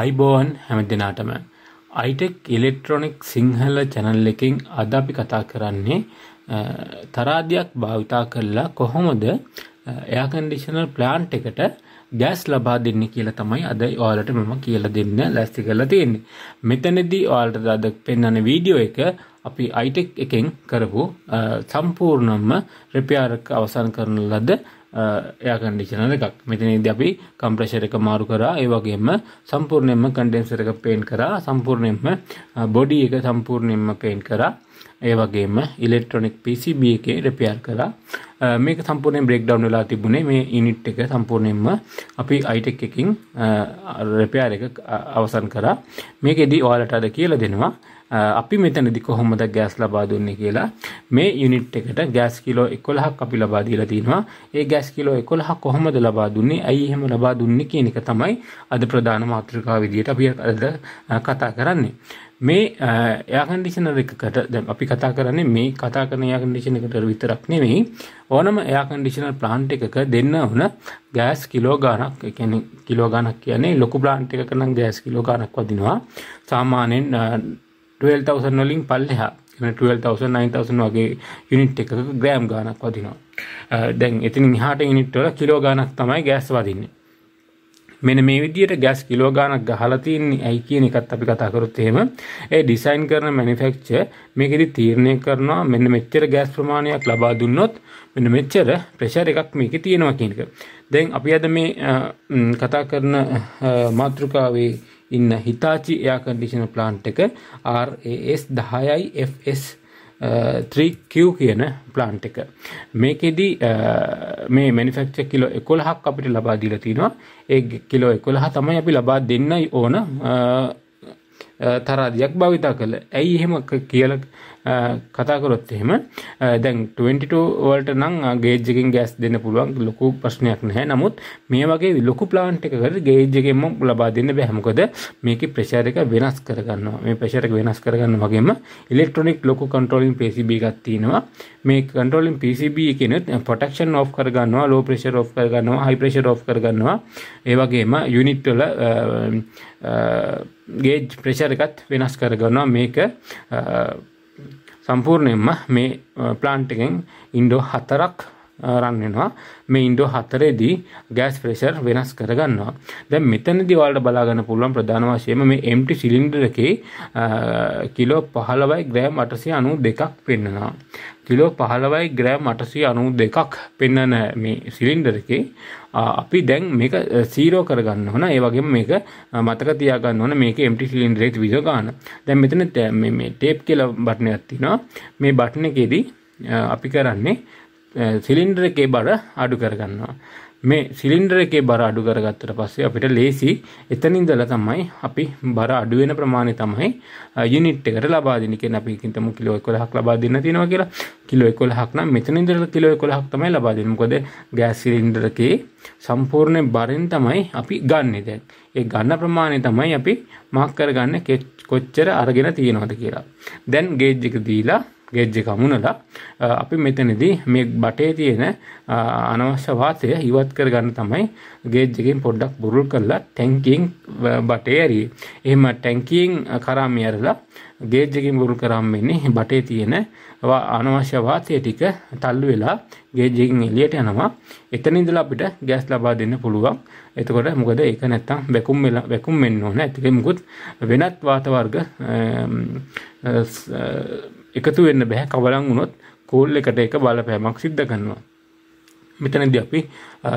අයිබෝන් හැමදිනාටම iTech electronic Sinhala channel එකින් අද අපි කතා කරන්නේ තරාදයක් භාවිතා කරලා කොහොමද එයාකන්ඩිෂනල් ප්ලාන්ට් එකට ගෑස් ලබා දෙන්න කියලා තමයි අද ඔයාලට මම කියලා දෙන්න ලැස්ති කරලා තියෙන්නේ. මෙතනදී ඔයාලට අද පෙන්වන වීඩියෝ එක අපි අයිටෙක් එකෙන් කරපු සම්පූර්ණම රිපෙයාර් අවසන් කරන ලද එයාකන්ඩිෂන එකක් මෙතනද අපි කම්ප්‍රශර එක මාරු කරා ඒ වගේම සම්පූර්ණයෙන්ම කන්ඩෙන්සර එක පේන් කරා සම්පූර්ණයෙන්ම බොඩි එක සම්පූර්ණයෙන්ම පේන් කරා ඒ වගේම ඉලෙක්ට්‍රොනික් PCB එකේ රිපෙයාර් කරලා මේක සම්පූර්ණයෙන් බ්‍රේක්ඩවුන් වෙලා තිබුණේ මේ යුනිට් එක සම්පූර්ණයෙන්ම අපි iTech එකකින් රිපෙයාර් එක අවසන් කරා මේකෙදි ඔයාලට අද කියලා දෙනවා අපි මෙතනදි කොහොමද ගෑස් ලබා දුන්නේ කියලා මේ යුනිට් එකට ගෑස් කිලෝ 11ක් අපි ලබා දීලා තිනවා ඒ ගෑස් කිලෝ 11 කොහොමද ලබා දුන්නේ ඇයි එහෙම ලබා දුන්නේ කියන එක තමයි අද ප්‍රධාන මාතෘකාව විදිහට අපි අද කතා කරන්නේ මේ එයා කන්ඩිෂනර් එකකට දැන් අපි කතා කරන්නේ මේ කතා කරන එයා කන්ඩිෂන් එකට විතරක් නෙමෙයි ඕනම එයා කන්ඩිෂනර් ප්ලාන්ට් එකක දෙන්න ඕන ගෑස් කිලෝ ගාණක් ඒ කියන්නේ කිලෝ ගාණක් කියන්නේ ලොකු ප්ලාන්ට් එකක නම් ගෑස් කිලෝ ගාණක් වදිනවා සාමාන්‍යයෙන් 12000 වලින් පල්ලෙහා කියන්නේ 12000 9000 වගේ යුනිට් එකක ග්‍රෑම් ගාණක් වදිනවා දැන් එතනින් එහාට යුනිට් වල කිලෝ ගාණක් තමයි ගෑස් වදින්නේ මෙන්න මේ විදිහට ගෑස් කිලෝ ගාණක් ගහලා තින්නේ ඇයි කියන එකත් අපි කතා කරොත් එහෙම ඒ ඩිසයින් කරන මැනුෆැක්චර් මේකෙදි තීරණය කරනවා මෙන්න මෙච්චර ගෑස් ප්‍රමාණයක් ලබා දුන්නොත් මෙන්න මෙච්චර ප්‍රෙෂර් එකක් මේකේ තියෙනවා කියන එක. දැන් අපි අද මේ කතා කරන මාතෘකාවේ ඉන්න Hitachi air conditioner plant එක RAS 10යි FS 3Q uh, කියන plant එක. මේකෙදි uh, මේ manufacture කිලෝ 11ක් අපිට ලබා දීලා තිනවා. ඒ කිලෝ 11 තමයි අපි ලබා දෙන්නයි ඕන uh, තරාදියක් භාවිතා කළ. ඇයි එහෙම කියලා කතා කරොත් එහෙම දැන් 22 වලට නම් ගේජ් එකකින් ගෑස් දෙන්න පුළුවන් ලොකු ප්‍රශ්නයක් නැහැ. නමුත් මේ වගේ ලොකු ප්ලාන්ට් එකකට ගේජ් එකෙන්ම ලබා දෙන්න බැහැ. මොකද මේකේ ප්‍රෙෂර් එක වෙනස් කරගන්නවා. මේ ප්‍රෙෂර් එක වෙනස් කරගන්න වගේම ඉලෙක්ට්‍රොනික ලොකු කන්ට්‍රෝලින් PCB එකක් තියෙනවා. මේ කන්ට්‍රෝලින් PCB එකිනුත් ප්‍රොටෙක්ෂන් ඔෆ් කරගන්නවා, ලෝ ප්‍රෙෂර් ඔෆ් කරගන්නවා, හයි ප්‍රෙෂර් ඔෆ් කරගන්නවා. ඒ වගේම යුනිට් වල ගේජ් ප්‍රෙෂර් එකත් වෙනස් කරගන්නවා මේක සම්පූර්ණයෙන්ම මේ ප්ලාන්ට් එකෙන් ඉන්ඩෝ හතරක් රන් වෙනවා මේ ඉන්ඩෝ 4ේදී ගෑස් ප්‍රෙෂර් වෙනස් කර ගන්නවා දැන් මෙතනදී ඔයාලට බලා ගන්න පුළුවන් ප්‍රධාන වශයෙන්ම මේ empty සිලින්ඩර් එකේ කිලෝ 15යි ග්‍රෑම් 892ක් පෙන්නවා කිලෝ 15යි ග්‍රෑම් 892ක් පෙන්වන මේ සිලින්ඩර් එකේ අපි දැන් මේක සීරෝ කරගන්න ඕන ඒ වගේම මේක මතක තියාගන්න ඕන මේක empty cylinder එකේ විස ගන්න. දැන් මෙතන මේ මේ ටේප් කියලා බටන් එකක් තියෙනවා. මේ බටන් එකේදී අපි කරන්නේ සිලින්ඩර් එකේ බර අඩු කරගන්නවා. මේ සිලින්ඩර් එකේ බර අඩු කරගත්තට පස්සේ අපිට ලේසි එතන ඉඳලා තමයි අපි බර අඩු වෙන ප්‍රමාණය තමයි යුනිට් එකට ලබා දෙන්නේ කියන්නේ අපි හිතමු කිලෝ 11ක් ලබා දෙන්න තියෙනවා කියලා. කිලෝ 11ක් නම් මෙතන ඉඳලා කිලෝ 11ක් තමයි ලබා දෙන්නේ. මොකද ගෑස් සිලින්ඩර් එකේ සම්පූර්ණ බරෙන් තමයි අපි ගන්නෙ දැන්. ඒ ගන්න ප්‍රමාණය තමයි අපි මාක් කරගන්නේ කොච්චර අරගෙන තියෙනවද කියලා. දැන් ගේජ් එක දීලා ගෙජ්ජ කමුණලා අපි මෙතනදී මේ බටේ තියෙන අනවශ්‍ය වාතය ඉවත් කරගන්න තමයි ගේජ් එකෙන් පොඩ්ඩක් බුරුල් කරලා ටැංකියෙන් බටේ ඇරියේ. එහෙම ටැංකියෙන් කරාම ඇරලා ගේජ් එකෙන් බුරුල් කරාම වෙන්නේ බටේ තියෙන අනවශ්‍ය වාතය ටික තල්ලු වෙලා ගේජ් එකෙන් එළියට යනවා. එතන ඉඳලා අපිට ගෑස් ලබා දෙන්න පුළුවන්. එතකොට මොකද ඒක නැත්තම් වැකුම් වෙලා වැකුම් වෙන්න ඕනේ. ඒකෙ මොකුත් වෙනත් වාත වර්ග එකතු වෙන්න බැහැ කවලම් වුණොත් කෝල් එකට එක බලපෑමක් සිද්ධ කරනවා. මෙතනදී අපි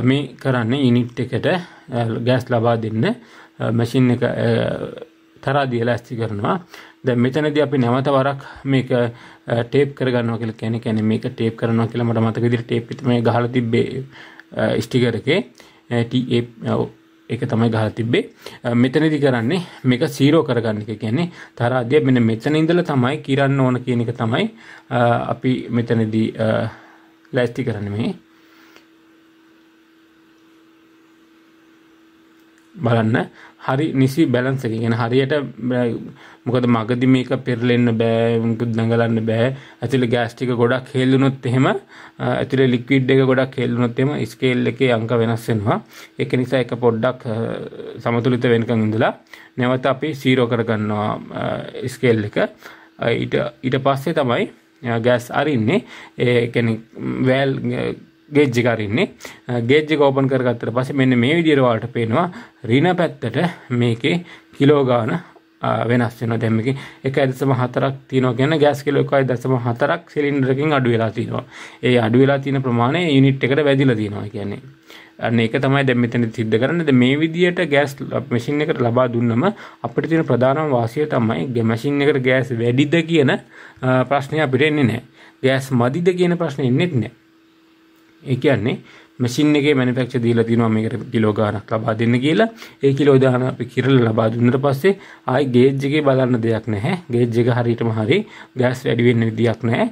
මේ කරන්නේ යුනිට් එකට ගෑස් ලබා දෙන්න මැෂින් එක තරා දීලා ඇස්ති කරනවා. දැන් මෙතනදී අපි නැවත වරක් මේක ටේප් කරගන්නවා කියලා කියන්නේ කියන්නේ මේක ටේප් කරනවා කියලා මට මතක විදිහට ටේප් පිට මේ ගහලා තිබ්බේ ස්ටිකර් එකේ TAP ඒක තමයි ගහලා තිබ්බේ මෙතනදි කරන්නේ මේක සීරෝ කරගන්න එක කියන්නේ තරාදිය මෙන්න මෙතන ඉඳලා තමයි කිරන්න ඕන කියන එක තමයි අපි මෙතනදී ලෑස්ති කරන්නේ මේ බලන්න හරි නිසි බැලන්ස එක ගෙන හරියට මොකද මගදි මේක පෙරලෙන්න බෑ දඟලන්න බෑ ඇතුළ ගෑස්ටික ගොඩක් හෙල්ලුනොත් එහෙම ඇතුළ ලික්විඩ් එක ගොඩක් හෙල්ලුනොත් එම ස්කේල් එකේ අංක වෙනස් වෙනවා ඒක නිසා එක පොඩ්ඩක් සමතුලිත වෙනකන් ඉඳලා නැවත අපි සීරෝ කරගන්නවා ස්කේල් එක ඊට ඊට පස්සේ තමයි ගෑස් අරින්නේ ඒ කියන්නේ වැල් ගේජ්ජි කරන්නේ ගේජ්ජික ඕපන් කරගත්තට පස්සේ මෙන්න මේ විදිහට ඔයාලට පේනවා ඍණ පැත්තට මේකේ කිලෝ ගාන වෙනස් වෙනවා දැන් මේකේ 1.4ක් තියෙනවා කියන්නේ ගෑස් කිලෝ 1.4ක් සිලින්ඩරකින් අඩු වෙලා තියෙනවා ඒ අඩු වෙලා තියෙන ප්‍රමාණය යුනිට් එකට වැදිලා තියෙනවා කියන්නේ අන්න ඒක තමයි දැන් මෙතන සිද්ධ කරන්නේ. දැන් මේ විදියට ගෑස් මැෂින් එකට ලබා දුන්නම අපිට තියෙන ප්‍රධානම වාසිය තමයි මැෂින් එකට ගෑස් වැඩිද කියන ප්‍රශ්නේ අපිට එන්නේ නැහැ. ගෑස් මදිද කියන ප්‍රශ්නේ එන්නේ නැහැ. ඒ කියන්නේ මැෂින් එකේ මැනුෆැක්චර් දීලා තිනවා මේකට කිලෝ ගාණක් ලබා දෙන්න කියලා. ඒ කිලෝ ගාණ අපි කිරලා ලබා දුන්නට පස්සේ ආයි ගේජ් එකේ බලන්න දෙයක් නැහැ. ගේජ් එක හරියටම හරි ගෑස් වැඩි වෙන්න විදියක් නැහැ.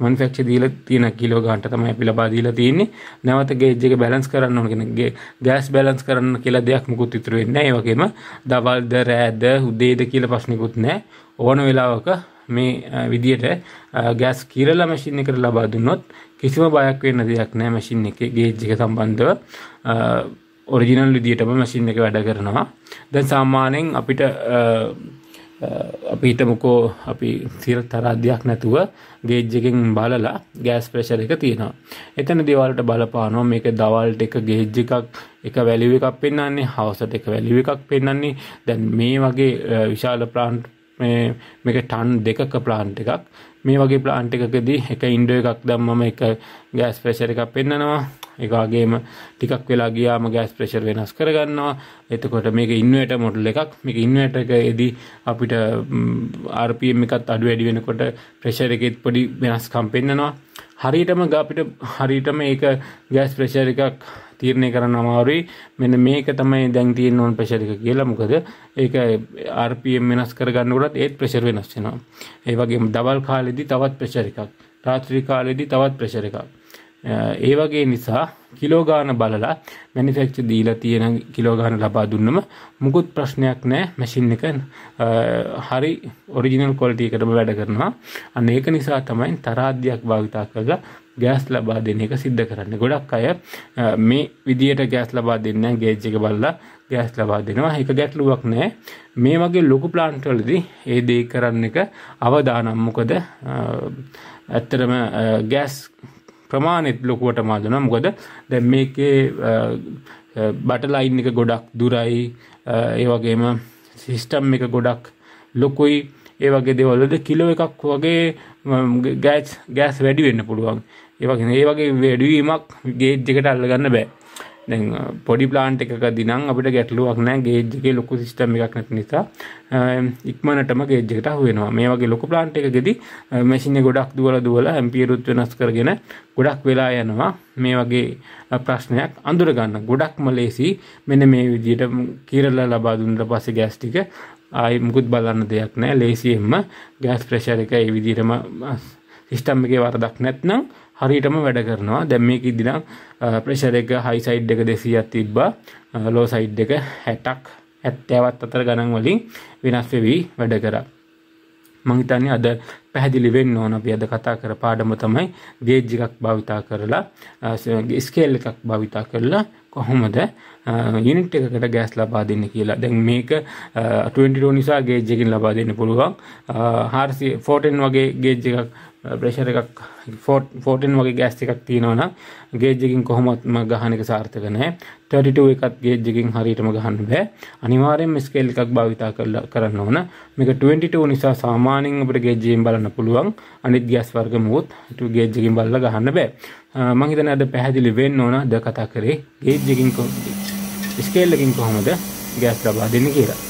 මැනුෆැක්චර් දීලා තියෙන කිලෝ ගාණට තමයි අපි ලබා දීලා තියෙන්නේ. නැවත ගේජ් එක බැලන්ස් කරන්න ඕන කියන්නේ ගෑස් බැලන්ස් කරන්න කියලා දෙයක් මුකුත් ඉතුරු වෙන්නේ නැහැ. ඒ වගේම දවල්ද රෑද උදේද කියලා ප්‍රශ්නකුත් නැහැ. ඕන වෙලාවක මේ විදියට ගෑස් කිරලා මැෂින් එකට ලබා දුන්නොත් කිසිම බයක් වෙන්න දෙයක් නැහැ මැෂින් එකේ ගේජ් එක සම්බන්ධව ඔරිජිනල් විදියටම මැෂින් එක වැඩ කරනවා. දැන් සාමාන්‍යයෙන් අපිට අපි හිතමුකෝ අපි සිර තරාදයක් නැතුව ගේජ් එකෙන් බලලා ගෑස් ප්‍රෙෂර් එක තියෙනවා. එතන දේවල්ට බලපානවා මේක දවල්ට එක ගේජ් එකක් එක වැලියු එකක් පෙන්වන්නේ, හවසට එක වැලියු එකක් පෙන්වන්නේ. දැන් මේ වගේ විශාල ප්ලාන්ට් මේ මේක ටන් දෙකක ප්ලාන්ට් එකක් මේ වගේ ප්ලාන්ට් එකකදී එක ඉන්ඩෝ එකක් දැම්මම එක ගෑස් ප්‍රෙෂර් එකක් පෙන්නනවා ඒ වගේම ටිකක් වෙලා ගියාම ගෑස් ප්‍රෙෂර් වෙනස් කරගන්නවා එතකොට මේක ඉන්වර්ටර් මොඩල් එකක් මේක ඉන්වර්ටර් එකේදී අපිට RPM එකත් අඩු වැඩි වෙනකොට ප්‍රෙෂර් එකෙත් පොඩි වෙනස්කම් පෙන්නනවා හරියටම අපිට හරියටම ඒක ගෑස් ප්‍රෙෂර් එකක් තීරණය කරන්න අමාරුයි මෙන්න මේක තමයි දැන් තියෙන ඕන ප්‍රෙෂර් එක කියලා මොකද ඒක RPM වෙනස් කරගන්නකොටත් ඒත් ප්‍රෙෂර් වෙනස් වෙනවා ඒ වගේම දවල් කාලෙදි තවත් ප්‍රෙෂර් එකක් රාත්‍රී කාලෙදි තවත් ප්‍රෙෂර් එකක් ඒ වගේ නිසා කිලෝගාන බලලා මැනිෆෙක්ච දීලා තියෙන කිලෝගාන ලබා දුන්නම මුකුත් ප්‍රශ්නයක් නෑ මැසින් එක හරි ඔරිජිනල් කොලිටි එකටම වැඩ කරනවා අන්න ඒක නිසා තමයි තරාද්‍යයක් භාවිතා කරලා ගෑස් ලබා දෙන එක සිද්ධ කරන්න ගොඩක් අය මේ විදියට ගෑස් ලබා දෙන්න ගේජ් එක බලලා ගෑස් ලබා දෙනවා ඒක ගැටලුවක් නෑ මේ වගේ ලොකු ප්ලාන්ට් වලදී ඒ දේ කරන්න එක අවදානම් මොකද ඇත්තටම ගෑස් ප්‍රමාණෙත් ලොකුවට මාදුනා මොකද දැන් මේකේ බටලයින් එක ගොඩක් දුරයි ඒ වගේම සිස්ටම් එක ගොඩක් ලොකුයි ඒ වගේ දේවල්වලද කිලෝ එකක් වගේ ගෑස් ගෑස් වැඩි වෙන්න පුළුවන් ඒ වගේ ඒ වගේ වැඩිවීමක් ගේජ් එකට අල්ලගන්න බෑ පොඩි ප්ලාන්ට් එකක දිනම් අපිට ගැටලුවක් නෑ ගේජ්ගේ ලොකු සිස්ටම් එකක් නැති නිසා ඉක්මනටම ගේජ්ජකට හුවෙනවා මේ වගේ ලොකු ප්ලාන්ට් එක ගෙදි මැසින ගොඩක් දුවල දුවල ඇම්පියරුත් වෙනස් කරගෙන ගොඩක් වෙලා යනවා මේ වගේ ප්‍රශ්නයක් අඳුරගන්න ගොඩක්ම ලේසි මෙන මේ විදියට කියරල්ලා ලබා දුන්නට පස්සේ ගෑස් ටික ආයි මුකුත් බලන්න දෙයක් නෑ ලේසියෙන්ම ගෑස් ප්‍රෙෂර් එක ඒ විදිහටම සිස්ටම් එකේ වරදක් නැත්නම් හරියටම වැඩ කරනවා දැන් මේක ඉදිනම් ප්‍රෙෂර් එක හයි සයිඩ් එක 200ක් තිබ්බා ලෝ සයිඩ් එක 60ක් 70වත් අතර ගණන් වලින් වෙනස් වෙවි වැඩ කරා මං හිතන්නේ අද පැහැදිලි වෙන්න ඕන අපි අද කතා කර පාඩම තමයි ගේජ් එකක් භාවිතා කරලා ස්කේල් එකක් භාවිතා කරලා කොහොමද යුනිට් එකකට ගෑස් ලබා දෙන්න කියලා. දැන් මේක 22 නිසා ගේජ් එකකින් ලබා දෙන්න පුළුවන්. 400 14 වගේ ගේජ් එකක් ප්‍රේෂර එකක් ෆෝට් ෆෝටෙන් වගේ ගෑස් එකක් තියෙනවන ගේජ්ජකින් කොහොමත්ම ගහන එක සාර්ථක නෑ 32 එකත් ගේජ්ජකින් හරියටම ගහන්න බෑ අනිවාර්යෙන් ස්කේල් එකක් භාවිතා කරලා කරන්න ඕන මේක 22 නිසා සාමාන්‍යයෙන් අපිට ගේජ්ජකින් බලන්න පුළුවන් අනිත් ගෑස් වර්ග මොකොත් ගේජ්ජකින් බලලා ගහන්න බෑ මම හිතන්නේ අද පැහැදිලි වෙන්න ඕන ද කතා කරේ ගේජ්ජකින් ස්කේල් එකකින් කොහොමද ගෑස් ලබා දෙන්නේ කියලා